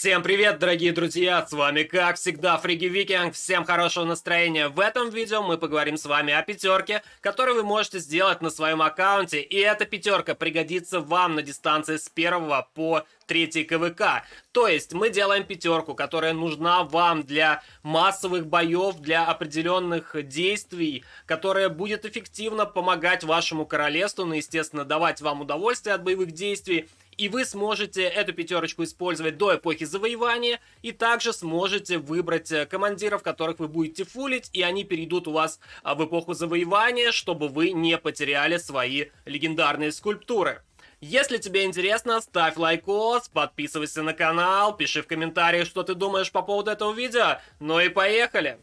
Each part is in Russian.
Всем привет, дорогие друзья! С вами, как всегда, Фриги Викинг. Всем хорошего настроения! В этом видео мы поговорим с вами о пятерке, которую вы можете сделать на своем аккаунте. И эта пятерка пригодится вам на дистанции с 1 по 3 КВК. То есть мы делаем пятерку, которая нужна вам для массовых боев, для определенных действий, которая будет эффективно помогать вашему королевству, ну, естественно, давать вам удовольствие от боевых действий и вы сможете эту пятерочку использовать до эпохи завоевания, и также сможете выбрать э, командиров, которых вы будете фулить, и они перейдут у вас а, в эпоху завоевания, чтобы вы не потеряли свои легендарные скульптуры. Если тебе интересно, ставь лайкос, подписывайся на канал, пиши в комментариях, что ты думаешь по поводу этого видео. Ну и поехали!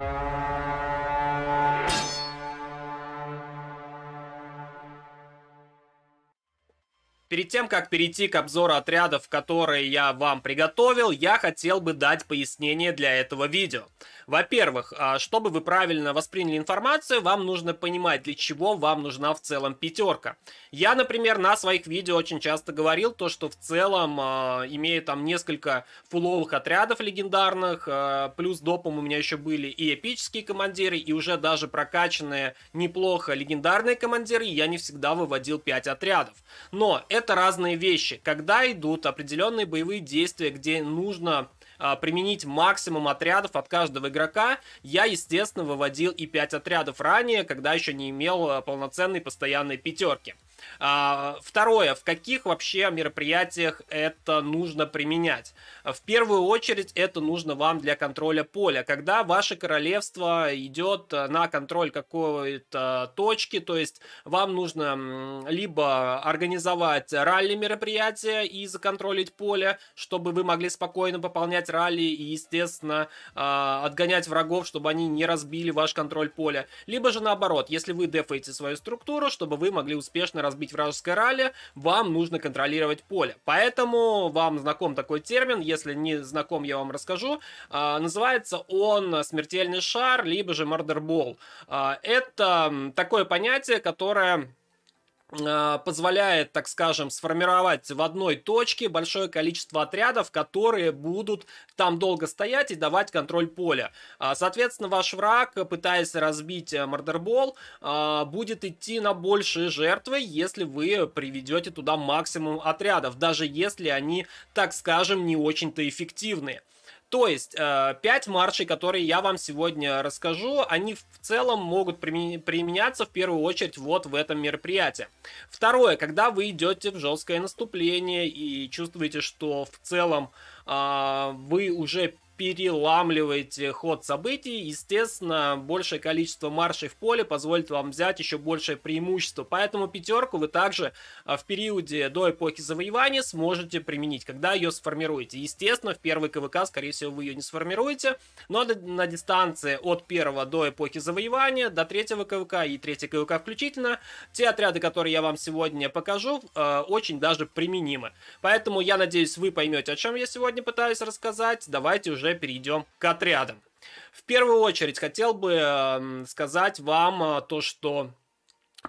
Thank Перед тем, как перейти к обзору отрядов, которые я вам приготовил, я хотел бы дать пояснение для этого видео. Во-первых, а, чтобы вы правильно восприняли информацию, вам нужно понимать, для чего вам нужна в целом пятерка. Я, например, на своих видео очень часто говорил то, что в целом, а, имея там несколько фуловых отрядов легендарных, а, плюс допом у меня еще были и эпические командиры, и уже даже прокачанные неплохо легендарные командиры, я не всегда выводил 5 отрядов. Но это разные вещи. Когда идут определенные боевые действия, где нужно а, применить максимум отрядов от каждого игрока. Я, естественно, выводил и 5 отрядов ранее, когда еще не имел а, полноценной постоянной пятерки. А, второе, в каких вообще мероприятиях это нужно применять? В первую очередь это нужно вам для контроля поля. Когда ваше королевство идет на контроль какой-то точки, то есть вам нужно либо организовать ралли мероприятия и законтролить поле, чтобы вы могли спокойно пополнять ралли и, естественно, а, отгонять врагов, чтобы они не разбили ваш контроль поля. Либо же наоборот, если вы дефаете свою структуру, чтобы вы могли успешно разбить разбить вражеское ралли, вам нужно контролировать поле. Поэтому вам знаком такой термин, если не знаком, я вам расскажу. А, называется он смертельный шар, либо же мордербол. А, это такое понятие, которое а, позволяет, так скажем, сформировать в одной точке большое количество отрядов, которые будут там долго стоять и давать контроль поля. А, соответственно, ваш враг, пытаясь разбить э, мордербол, а, будет идти на большие жертвы, если вы приведете туда максимум отрядов, даже если они, так скажем, не очень-то эффективные. То есть, э, 5 маршей, которые я вам сегодня расскажу, они в целом могут применяться в первую очередь вот в этом мероприятии. Второе, когда вы идете в жесткое наступление и чувствуете, что в целом э, вы уже переламливаете ход событий. Естественно, большее количество маршей в поле позволит вам взять еще большее преимущество. Поэтому пятерку вы также а, в периоде до эпохи завоевания сможете применить, когда ее сформируете. Естественно, в первый КВК, скорее всего, вы ее не сформируете, но на дистанции от первого до эпохи завоевания, до третьего КВК и третьего КВК включительно, те отряды, которые я вам сегодня покажу, а, очень даже применимы. Поэтому я надеюсь, вы поймете, о чем я сегодня пытаюсь рассказать. Давайте уже перейдем к отрядам. В первую очередь хотел бы эм, сказать вам э, то, что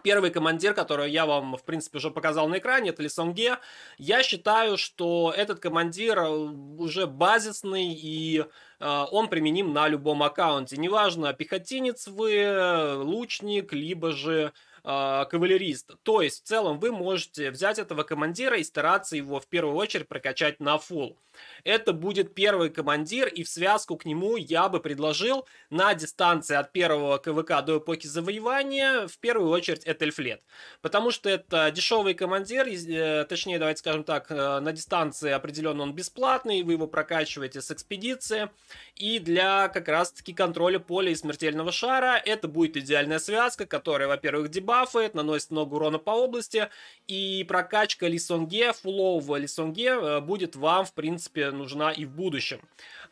Первый командир, которого я вам, в принципе, уже показал на экране, это Лисонге. Я считаю, что этот командир э, уже базисный и э, он применим на любом аккаунте. Неважно, пехотинец вы, лучник, либо же э, кавалериста. То есть, в целом, вы можете взять этого командира и стараться его в первую очередь прокачать на фул. Это будет первый командир, и в связку к нему я бы предложил на дистанции от первого КВК до эпохи завоевания, в первую очередь, Этельфлет. Потому что это дешевый командир, э, точнее, давайте скажем так, э, на дистанции определенно он бесплатный, вы его прокачиваете с экспедиции, и для как раз-таки контроля поля и смертельного шара это будет идеальная связка, которая, во-первых, дебаф, бафает, наносит много урона по области, и прокачка Лисонге, фулового Лисонге э, будет вам, в принципе, нужна и в будущем.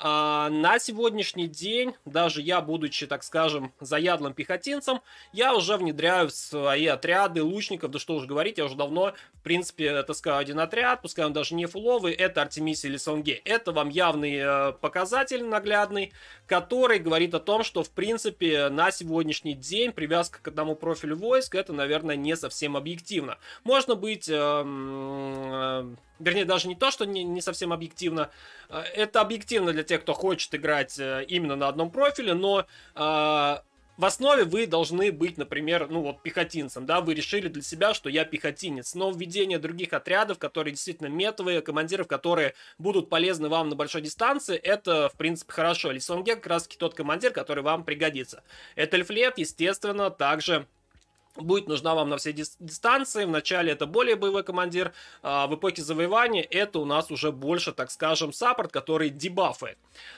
А, на сегодняшний день, даже я, будучи, так скажем, заядлым пехотинцем, я уже внедряю в свои отряды лучников, да что уж говорить, я уже давно, в принципе, таскаю один отряд, пускай он даже не фуловый, это Артемисия или Сонге. Это вам явный э, показатель наглядный, который говорит о том, что, в принципе, на сегодняшний день привязка к одному профилю войск, это, наверное, не совсем объективно. Можно быть... Эм, э, вернее, даже не то, что не, не совсем объективно, а, это объективно для тех, кто хочет играть э, именно на одном профиле, но а, в основе вы должны быть, например, ну вот пехотинцем, да, вы решили для себя, что я пехотинец, но введение других отрядов, которые действительно метовые, командиров, которые будут полезны вам на большой дистанции, это, в принципе, хорошо. Лисонге как раз таки тот командир, который вам пригодится. этельфлет естественно, также будет нужна вам на все дистанции. Вначале это более боевой командир, а в эпохе завоевания это у нас уже больше, так скажем, саппорт, который дебафает.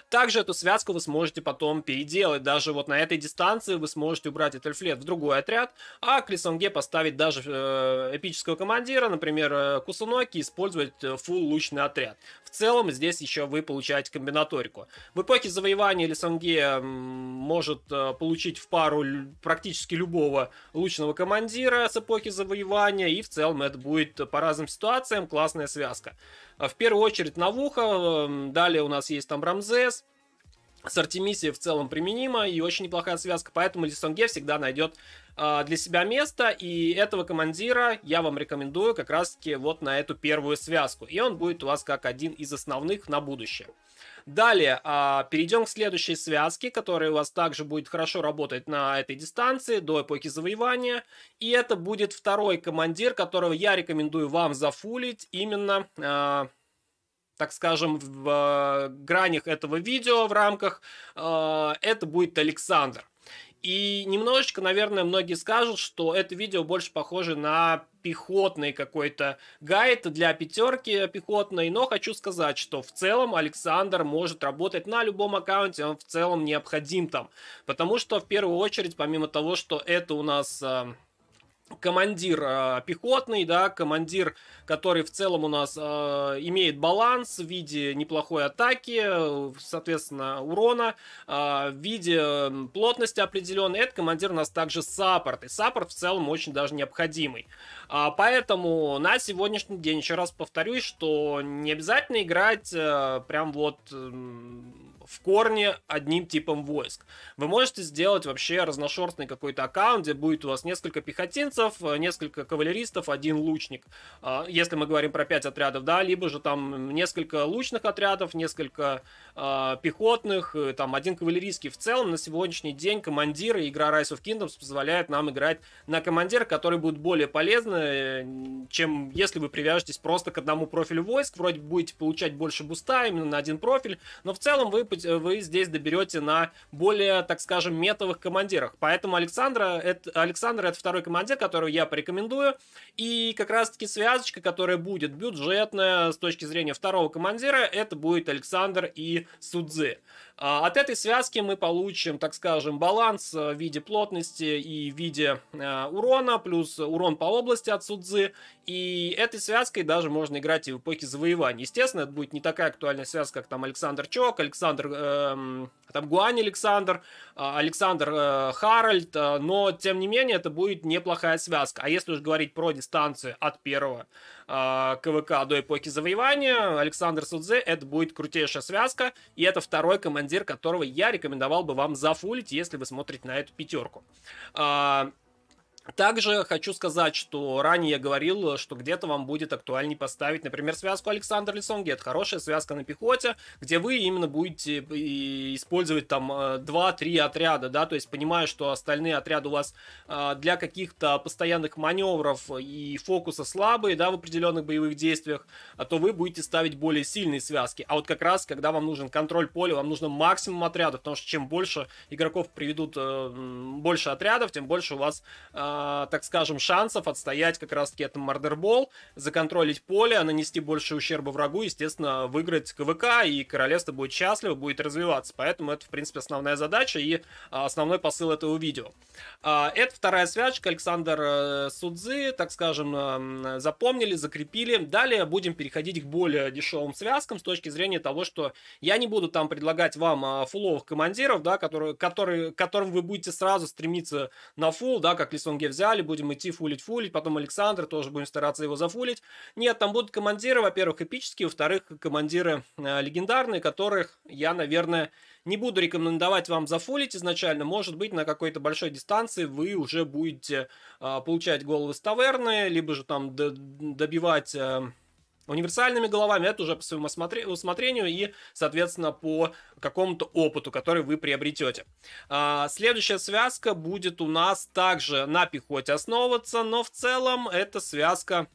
Также эту связку вы сможете потом переделать. Даже вот на этой дистанции вы сможете убрать этот флет в другой отряд, а к Лисонге поставить даже э, эпического командира, например, э, Кусуноки, использовать фул э, лучный отряд целом здесь еще вы получаете комбинаторику. В эпохе завоевания Лисанге может э, получить в пару практически любого лучного командира с эпохи завоевания, и в целом это будет по разным ситуациям классная связка. Э, в первую очередь Навуха, э, далее у нас есть там Рамзес, с Артемисией в целом применима и очень неплохая связка, поэтому Лисонге всегда найдет э, для себя место, и этого командира я вам рекомендую как раз-таки вот на эту первую связку, и он будет у вас как один из основных на будущее. Далее, э, перейдем к следующей связке, которая у вас также будет хорошо работать на этой дистанции до эпохи завоевания, и это будет второй командир, которого я рекомендую вам зафулить именно... Э, так скажем, в э, гранях этого видео, в рамках, э, это будет Александр. И немножечко, наверное, многие скажут, что это видео больше похоже на пехотный какой-то гайд для пятерки пехотной, но хочу сказать, что в целом Александр может работать на любом аккаунте, он в целом необходим там, потому что в первую очередь, помимо того, что это у нас э, командир э, пехотный, да, командир, который в целом у нас э, имеет баланс в виде неплохой атаки, э, соответственно, урона, э, в виде плотности определенной. Это командир у нас также саппорт, и саппорт в целом очень даже необходимый. А, поэтому на сегодняшний день, еще раз повторюсь, что не обязательно играть э, прям вот... Э, в корне одним типом войск. Вы можете сделать вообще разношерстный какой-то аккаунт, где будет у вас несколько пехотинцев, э, несколько кавалеристов, один лучник, а, если мы говорим про 5 отрядов, да, либо же там несколько лучных отрядов, несколько а, пехотных, э, там один кавалерийский. В целом на сегодняшний день командиры игра Rise of Kingdoms позволяет нам играть на командира, который будет более полезны, э, чем если вы привяжетесь просто к одному профилю войск. Вроде будете получать больше буста именно на один профиль, но в целом вы Э, вы здесь доберете на более, так скажем, метовых командирах. Поэтому Александра, это, Александр это второй командир, которого я порекомендую. И как раз-таки связочка, которая будет бюджетная с точки зрения второго командира, это будет Александр и Судзе. А, от этой связки мы получим, так скажем, баланс э, в виде плотности и в виде э, урона, плюс урон по области от Судзы. И этой связкой даже можно играть и в эпохе завоевания. Естественно, это будет не такая актуальная связка, как там Александр Чок, Александр... Эм, там Гуань Александр, а, Александр э, Харальд, э, но, тем не менее, это будет неплохая связка. А если уж говорить про дистанцию от первого э, КВК до эпохи завоевания, Александр Судзе, это будет крутейшая связка, и это второй командир командир которого я рекомендовал бы вам зафулить, если вы смотрите на эту пятерку. А, также хочу сказать, что ранее я говорил, что где-то вам будет актуальнее поставить, например, связку Александр Лисонги. Это хорошая связка на пехоте, где вы именно будете использовать там 2-3 э, отряда, да, то есть понимая, что остальные отряды у вас э, для каких-то постоянных маневров и фокуса слабые, да, в определенных боевых действиях, а то вы будете ставить более сильные связки. А вот как раз, когда вам нужен контроль поля, вам нужно максимум отрядов, потому что чем больше игроков приведут э, больше отрядов, тем больше у вас а, так скажем, шансов отстоять как раз-таки это мардербол, законтролить поле, а нанести больше ущерба врагу, естественно, выиграть КВК, и королевство будет счастливо, будет развиваться. Поэтому это, в принципе, основная задача и а, основной посыл этого видео. Это вторая связка Александр э, Судзы, так скажем, э, запомнили, закрепили. Далее будем переходить к более дешевым связкам с точки зрения того, что я не буду там предлагать вам фуловых командиров, да, которые, которые, которым вы будете сразу стремиться на фул, да, как Лисон деньги взяли, будем идти фулить-фулить, потом Александр, тоже будем стараться его зафулить. Нет, там будут командиры, во-первых, эпические, во-вторых, командиры э, легендарные, которых я, наверное, не буду рекомендовать вам зафулить изначально. Может быть, на какой-то большой дистанции вы уже будете э, получать головы с таверны, либо же там добивать... Э, универсальными головами, это уже по своему усмотрению и, соответственно, по какому-то опыту, который вы приобретете. А, следующая связка будет у нас также на пехоте основываться, но в целом эта связка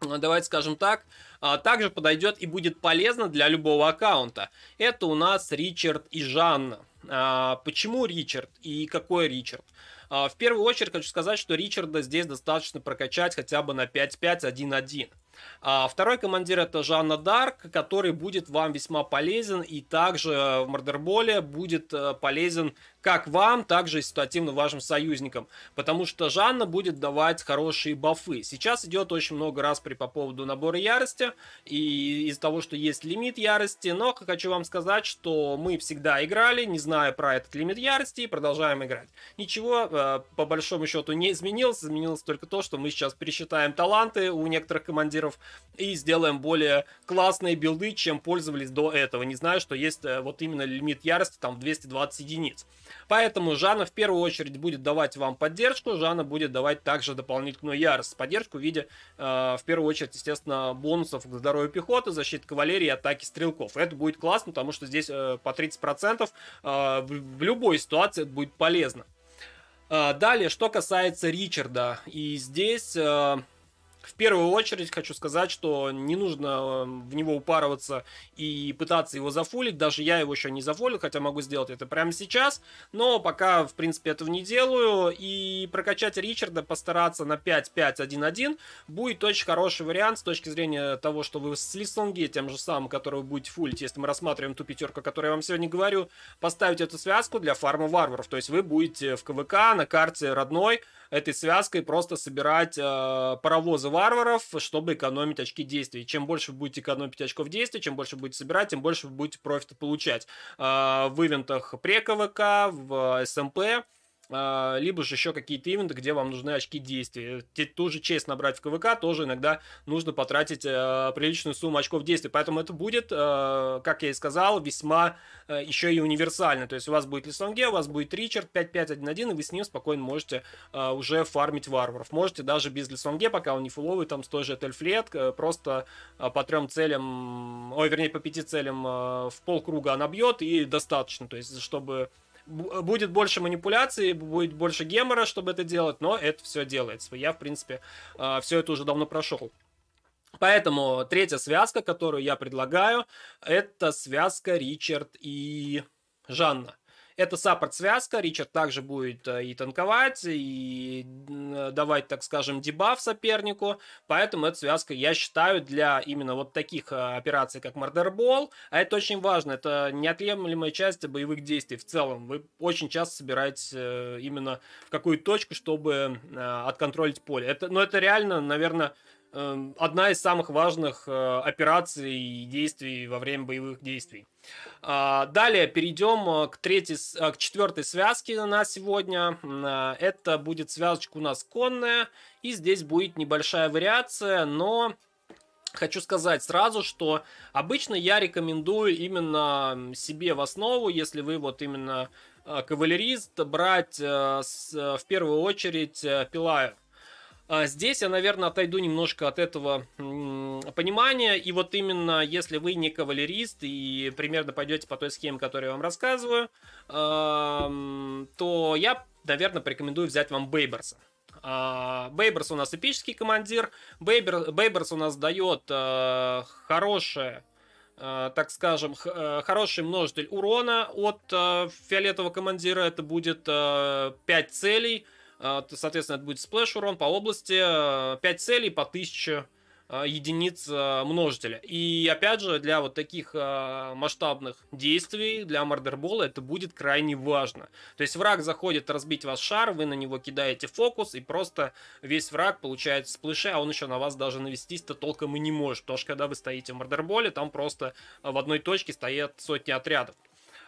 ну, давайте скажем так, а, также подойдет и будет полезна для любого аккаунта. Это у нас Ричард и Жанна. А, почему Ричард и какой Ричард? В первую очередь хочу сказать, что Ричарда здесь достаточно прокачать хотя бы на 5-5-1-1. А второй командир это Жанна Дарк, который будет вам весьма полезен и также э, в Мордерболе будет э, полезен как вам, так же и ситуативно вашим союзникам, потому что Жанна будет давать хорошие бафы. Сейчас идет очень много распри по поводу набора ярости и из-за того, что есть лимит ярости, но хочу вам сказать, что мы всегда играли, не зная про этот лимит ярости и продолжаем играть. Ничего э, по большому счету не изменилось, изменилось только то, что мы сейчас пересчитаем таланты у некоторых командиров параметров и сделаем более классные билды, чем пользовались до этого. Не знаю, что есть э, вот именно лимит ярости там 220 единиц. Поэтому Жанна в первую очередь будет давать вам поддержку, Жанна будет давать также дополнительную ярость. Поддержку в виде, э, в первую очередь, естественно, бонусов к здоровью пехоты, защиты кавалерии, атаки стрелков. Это будет классно, потому что здесь э, по 30% э, в, в любой ситуации это будет полезно. Э, далее, что касается Ричарда. И здесь э, в первую очередь хочу сказать, что не нужно эм, в него упарываться и пытаться его зафулить. Даже я его еще не зафулил, хотя могу сделать это прямо сейчас. Но пока, в принципе, этого не делаю. И прокачать Ричарда, постараться на 5-5-1-1 будет очень хороший вариант с точки зрения того, что вы с Лисонге, тем же самым, который вы будете фулить, если мы рассматриваем ту пятерку, о которой я вам сегодня говорю, поставить эту связку для фарма варваров. То есть вы будете в КВК на карте родной этой связкой просто собирать э, паровозы варваров, чтобы экономить очки действий. Чем больше вы будете экономить очков действий, чем больше будете собирать, тем больше вы будете профита получать. Э, в ивентах пре-КВК, в э, СМП а, либо же еще какие-то ивенты, где вам нужны очки действия. Ту же честь набрать в КВК тоже иногда нужно потратить э, приличную сумму очков действия. Поэтому это будет, э, как я и сказал, весьма э, еще и универсально. То есть у вас будет Лисонге, у вас будет Ричард 5-5-1-1, и вы с ним спокойно можете э, уже фармить варваров. Можете даже без Лисонге, пока он не фуловый, там с той же Тельфлет, э, просто э, по трем целям, ой, вернее, по пяти целям э, в полкруга она бьет, и достаточно. То есть, чтобы Э, будет больше манипуляций, будет больше гемора, чтобы это делать, но это все делается. Я, в принципе, э, все это уже давно прошел. Поэтому третья связка, которую я предлагаю, это связка Ричард и Жанна. Это саппорт-связка, Ричард также будет э, и танковать, и э, давать, так скажем, дебаф сопернику, поэтому эта связка, я считаю, для именно вот таких э, операций, как Мордербол, а это очень важно, это неотъемлемая часть боевых действий в целом. Вы очень часто собираете именно в какую точку, чтобы отконтролить поле. Это, ну, это реально, наверное, Эм, одна из самых важных э, операций и действий во время боевых действий. А, далее перейдем э, к, третьей, э, к четвертой связке на сегодня. А, это будет связочка у нас конная. И здесь будет небольшая вариация, но Хочу сказать сразу, что обычно я рекомендую именно себе в основу, если вы вот именно кавалерист, брать в первую очередь пилаю а здесь я, наверное, отойду немножко от этого понимания. И вот именно, если вы не кавалерист и примерно пойдете по той схеме, которую я вам рассказываю, то я, наверное, порекомендую взять вам Бейберса. А, Бейберс у нас эпический командир. Бейбер, Бейберс у нас дает а, хорошее так скажем, хороший множитель урона от фиолетового командира. Это будет 5 целей. А, соответственно, это будет сплэш урон по области. 5 а, целей по 1000 а, единиц множителя. И опять же, для вот таких масштабных действий, для мордербола это будет крайне важно. То есть враг заходит разбить ваш шар, вы на него кидаете фокус, и просто весь враг получает сплэши, а он еще на вас даже навестись-то толком и не может. Потому что когда вы стоите в мордерболе, там просто в одной точке стоят сотни отрядов.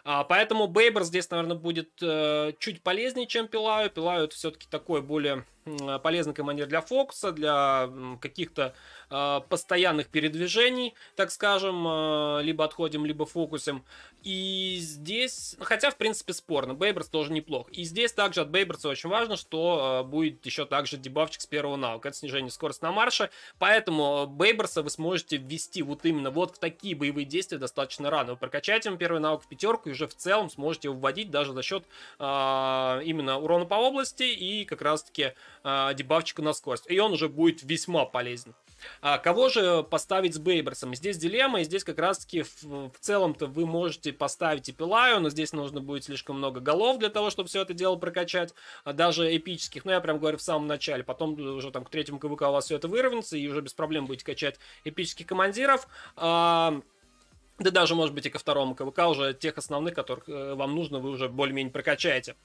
А, поэтому Бейбер здесь, наверное, будет э, чуть полезнее, чем Пилаю. Пилаю это все-таки такой более Э, полезный командир для фокуса для каких-то э, постоянных передвижений, так скажем, э, либо отходим, либо фокусим. И здесь, хотя, в принципе, спорно, Бейберс тоже неплох. И здесь также от Бейберса очень важно, что будет еще также дебавчик с первого навыка, это снижение скорости на марше, поэтому Бейберса вы сможете ввести вот именно вот в такие боевые действия достаточно рано. Вы прокачаете ему первый навык в пятерку и уже в целом сможете его вводить даже за счет именно урона по области и как раз-таки э, а, дебавчика на скорость. И он уже будет весьма полезен. А кого же поставить с Бейберсом? Здесь дилемма, и здесь как раз-таки в, в целом-то вы можете поставить и Пилаю, но здесь нужно будет слишком много голов для того, чтобы все это дело прокачать, а даже эпических, ну я прям говорю в самом начале, потом уже там к третьему КВК у вас все это выровняется, и уже без проблем будете качать эпических командиров. А, да даже, может быть, и ко второму КВК уже тех основных, которых э, вам нужно, вы уже более-менее прокачаете.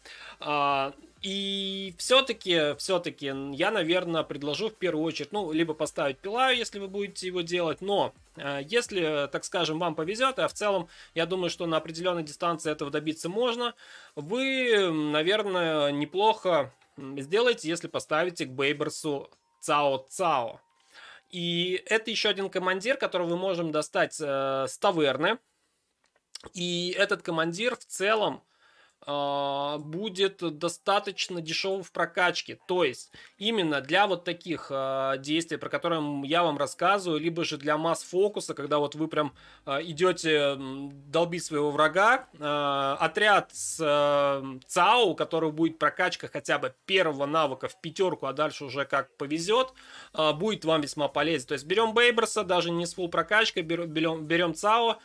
А, и все-таки, все-таки я, наверное, предложу в первую очередь, ну, либо поставить пила, если вы будете его делать, но э, если, так скажем, вам повезет, а в целом, я думаю, что на определенной дистанции этого добиться можно, вы, наверное, неплохо сделаете, если поставите к Бейберсу Цао-Цао. И это еще один командир, которого мы можем достать э, с таверны. И этот командир в целом а, будет достаточно дешевым в прокачке. То есть именно для вот таких а, действий, про которые я вам рассказываю, либо же для масс-фокуса, когда вот вы прям а, идете долбить своего врага, отряд с ЦАУ, у которого будет прокачка хотя бы первого навыка в пятерку, а дальше уже как повезет, будет вам весьма полезен. То есть берем Бейберса, даже не с фул прокачкой, берем, берем ЦАО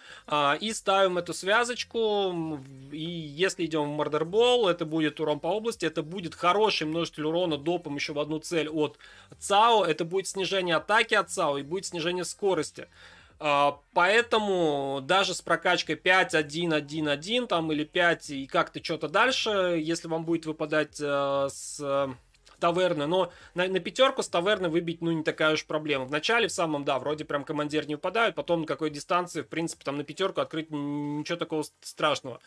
и ставим эту связочку. И если идем Мардером Мардербол, это будет урон по области, это будет хороший множитель урона допом еще в одну цель от ЦАО, это будет снижение атаки от ЦАО и будет снижение скорости. А, поэтому даже с прокачкой 5, 1, 1, 1 там, или 5 и как-то что-то дальше, если вам будет выпадать э, с э, таверны, но на, на пятерку с таверны выбить, ну, не такая уж проблема. Вначале, в самом, да, вроде прям командир не выпадает, потом на какой дистанции, в принципе, там на пятерку открыть ничего такого страшного.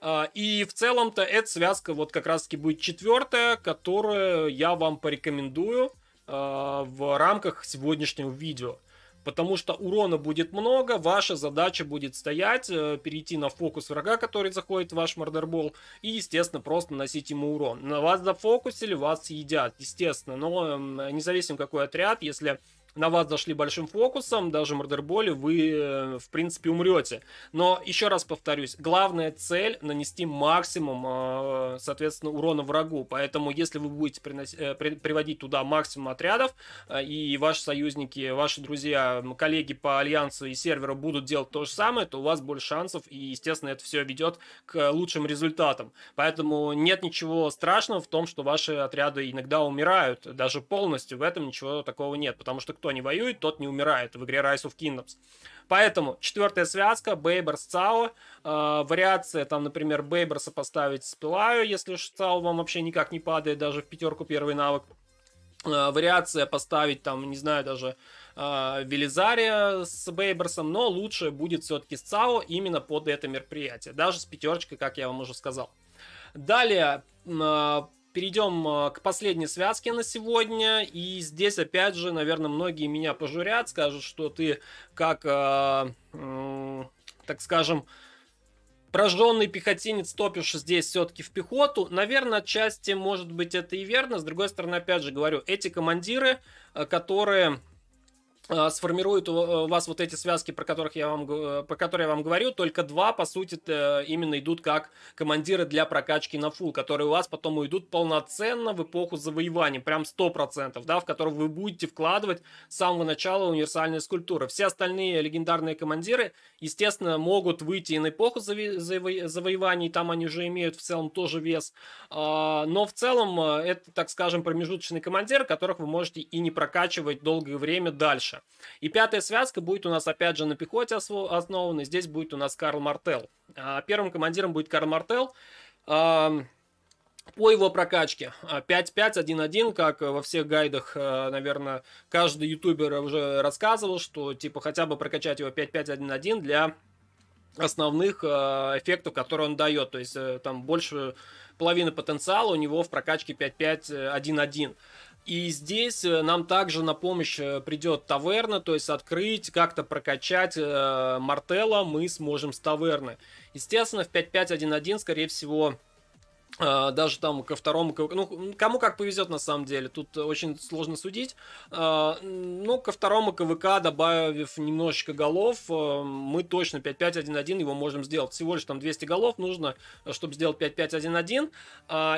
А, и в целом-то эта связка вот как раз-таки будет четвертая, которую я вам порекомендую а, в рамках сегодняшнего видео. Потому что урона будет много, ваша задача будет стоять, э, перейти на фокус врага, который заходит в ваш мордербол, и, естественно, просто наносить ему урон. На вас зафокусили, вас едят, естественно. Но независимо какой отряд, если на вас зашли большим фокусом, даже мордерболе, вы, э, в принципе, умрете. Но, еще раз повторюсь, главная цель — нанести максимум, э, соответственно, урона врагу. Поэтому, если вы будете приносить, э, приводить туда максимум отрядов, и ваши союзники, ваши друзья, коллеги по альянсу и серверу будут делать то же самое, то у вас больше шансов, и, естественно, это все ведет к лучшим результатам. Поэтому нет ничего страшного в том, что ваши отряды иногда умирают, даже полностью в этом ничего такого нет, потому что кто кто не воюет, тот не умирает в игре Rise of Kingdoms. Поэтому четвертая связка, Бейберс, Цао. Э, вариация, там, например, Бейберса поставить с Пилаю, если Цао вам вообще никак не падает, даже в пятерку первый навык. Э, вариация поставить, там, не знаю, даже э, Велизария с Бейберсом, но лучше будет все-таки с Цао именно под это мероприятие, даже с пятерочкой, как я вам уже сказал. Далее, э, перейдем э, к последней связке на сегодня. И здесь, опять же, наверное, многие меня пожурят, скажут, что ты как, э, э, так скажем, прожженный пехотинец топишь здесь все-таки в пехоту. Наверное, отчасти, может быть, это и верно. С другой стороны, опять же говорю, эти командиры, э, которые Э, сформируют э, у вас вот эти связки, про, которых я вам, про которые я вам говорю, только два, по сути, э, именно идут как командиры для прокачки на фул, которые у вас потом уйдут полноценно в эпоху завоевания, прям 100%, да, в которую вы будете вкладывать с самого начала универсальные скульптуры. Все остальные легендарные командиры, естественно, могут выйти и на эпоху заво- заво- завоеваний, там они уже имеют в целом тоже вес, а, но в целом это, так скажем, промежуточные командиры, которых вы можете и не прокачивать долгое время дальше дальше. И пятая связка будет у нас опять же на пехоте основана. Здесь будет у нас Карл Мартел. А, первым командиром будет Карл Мартел. По его прокачке 5-5-1-1, как во всех гайдах, э, наверное, каждый ютубер уже рассказывал, что типа хотя бы прокачать его 5-5-1-1 для основных э, эффектов, которые он дает. То есть э, там больше половины потенциала у него в прокачке 5-5-1-1. И здесь э, нам также на помощь э, придет таверна, то есть открыть, как-то прокачать э, Мартела мы сможем с таверны. Естественно, в 5.5.1.1, скорее всего, а, даже там ко второму, ну, кому как повезет на самом деле, тут очень сложно судить. А, ну ко второму КВК, добавив немножечко голов, а, мы точно 5-5-1-1 его можем сделать. Всего лишь там 200 голов нужно, чтобы сделать 5-5-1-1.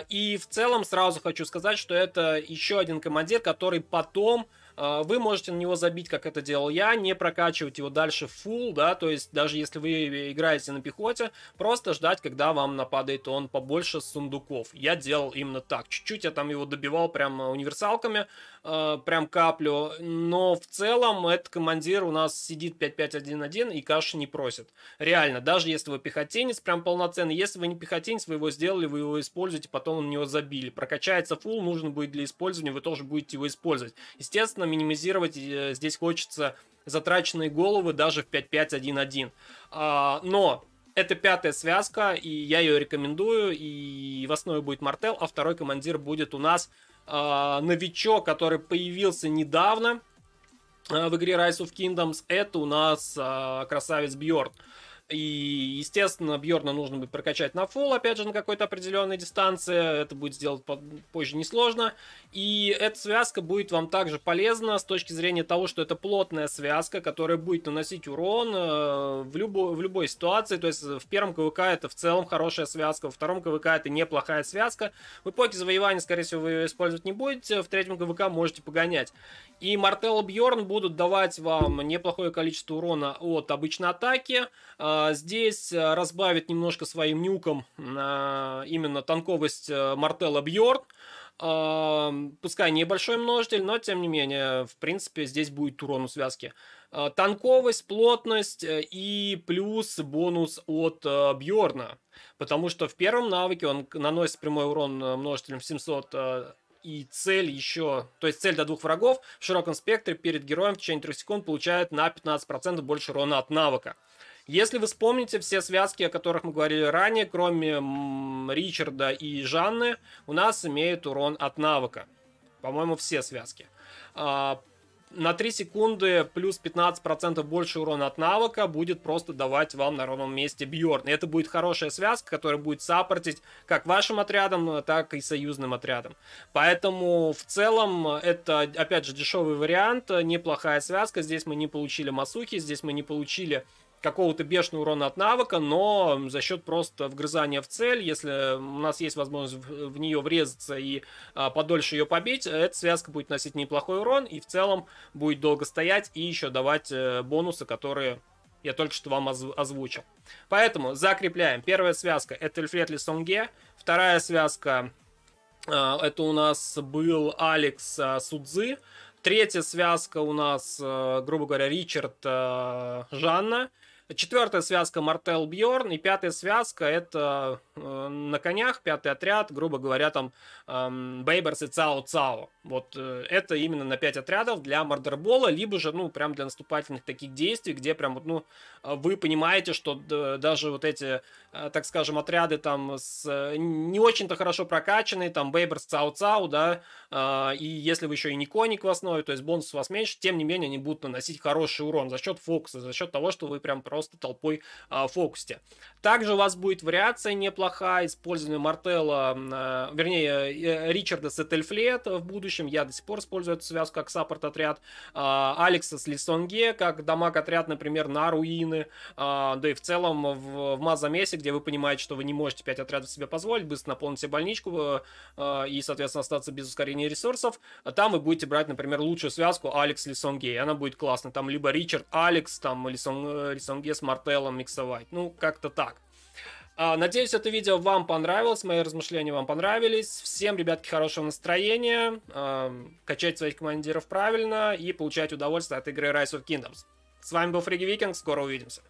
И в целом сразу хочу сказать, что это еще один командир, который потом а, вы можете на него забить, как это делал я, не прокачивать его дальше в фул, да, то есть даже если вы играете на пехоте, просто ждать, когда вам нападает он побольше сундуков. Я делал именно так. Чуть-чуть я там его добивал прям универсалками, э, прям каплю, но в целом этот командир у нас сидит 5-5-1-1 и каши не просит. Реально, даже если вы пехотинец прям полноценный, если вы не пехотинец, вы его сделали, вы его используете, потом на него забили. Прокачается фул, нужно будет для использования, вы тоже будете его использовать. Естественно, минимизировать э, здесь хочется затраченные головы даже в 5-5-1-1. А, но это пятая связка, и я ее рекомендую, и в основе будет Мартел, а второй командир будет у нас а, новичок, который появился недавно а, в игре Rise of Kingdoms, это у нас а, красавец Бьорд. И, естественно, Бьорна нужно будет прокачать на фул, опять же, на какой-то определенной дистанции. Это будет сделать позже несложно. И эта связка будет вам также полезна с точки зрения того, что это плотная связка, которая будет наносить урон э, в, любо, в любой ситуации. То есть э, в первом КВК это в целом хорошая связка, во втором КВК это неплохая связка. В эпохе завоевания, скорее всего, вы ее использовать не будете, в третьем КВК можете погонять. И Мартелла Бьорн будут давать вам неплохое количество урона от обычной атаки, э, а, здесь а, разбавит немножко своим нюком а, именно танковость э, Мартелла Бьорн. Пускай небольшой множитель, но тем не менее, в принципе, здесь будет урон у связки. Танковость, плотность э, и плюс бонус от э, Бьорна. Потому что в первом навыке он наносит прямой урон множителем 700 и цель еще, то есть цель до двух врагов в широком спектре перед героем в течение 3 секунд получает на 15% больше урона от навыка. Если вы вспомните все связки, о которых мы говорили ранее, кроме Ричарда и Жанны, у нас имеет урон от навыка. По-моему, все связки. А, на 3 секунды плюс 15% больше урона от навыка будет просто давать вам на ровном месте Бьорн. И это будет хорошая связка, которая будет саппортить как вашим отрядом, так и союзным отрядом. Поэтому в целом это, опять же, дешевый вариант, неплохая связка. Здесь мы не получили Масухи, здесь мы не получили какого-то бешеного урона от навыка, но за счет просто вгрызания в цель, если у нас есть возможность в, в нее врезаться и а, подольше ее побить, эта связка будет носить неплохой урон и в целом будет долго стоять и еще давать э, бонусы, которые я только что вам озв- озвучил. Поэтому закрепляем. Первая связка это Эльфред Сонге, вторая связка э, это у нас был Алекс э, Судзы, третья связка у нас, э, грубо говоря, Ричард э, Жанна, Четвертая связка Мартел Бьорн. И пятая связка это э, на конях, пятый отряд, грубо говоря, там э, Бейберс и Цао Цао. Вот э, это именно на пять отрядов для Мардербола либо же, ну, прям для наступательных таких действий, где прям вот, ну, э, вы понимаете, что даже вот эти, э, так скажем, отряды там с э, не очень-то хорошо прокачанные, там Бейберс, Цао Цао, да, э, и если вы еще и не коник в основе, то есть бонус у вас меньше, тем не менее они будут наносить хороший урон за счет фокуса, за счет того, что вы прям просто просто толпой э, фокусте. Также у вас будет вариация неплохая, использование Мартела, а, э, вернее, э, Ричарда Сеттельфлет в будущем. Я до сих пор использую эту связку как саппорт-отряд. Э, Алекса с Лисонге как дамаг-отряд, например, на руины. Э, да и в целом в, в Мазамесе, где вы понимаете, что вы не можете 5 отрядов себе позволить, быстро наполнить себе больничку э, э, и, соответственно, остаться без ускорения ресурсов. Там вы будете брать, например, лучшую связку Алекс-Лисонге. Она будет классная. Там либо Ричард, Алекс, там э, Лисонге Сапоге с мартеллом миксовать. Ну, как-то так. А, надеюсь, это видео вам понравилось, мои размышления вам понравились. Всем, ребятки, хорошего настроения, а, качать своих командиров правильно и получать удовольствие от игры Rise of Kingdoms. С вами был Фриги Викинг, скоро увидимся.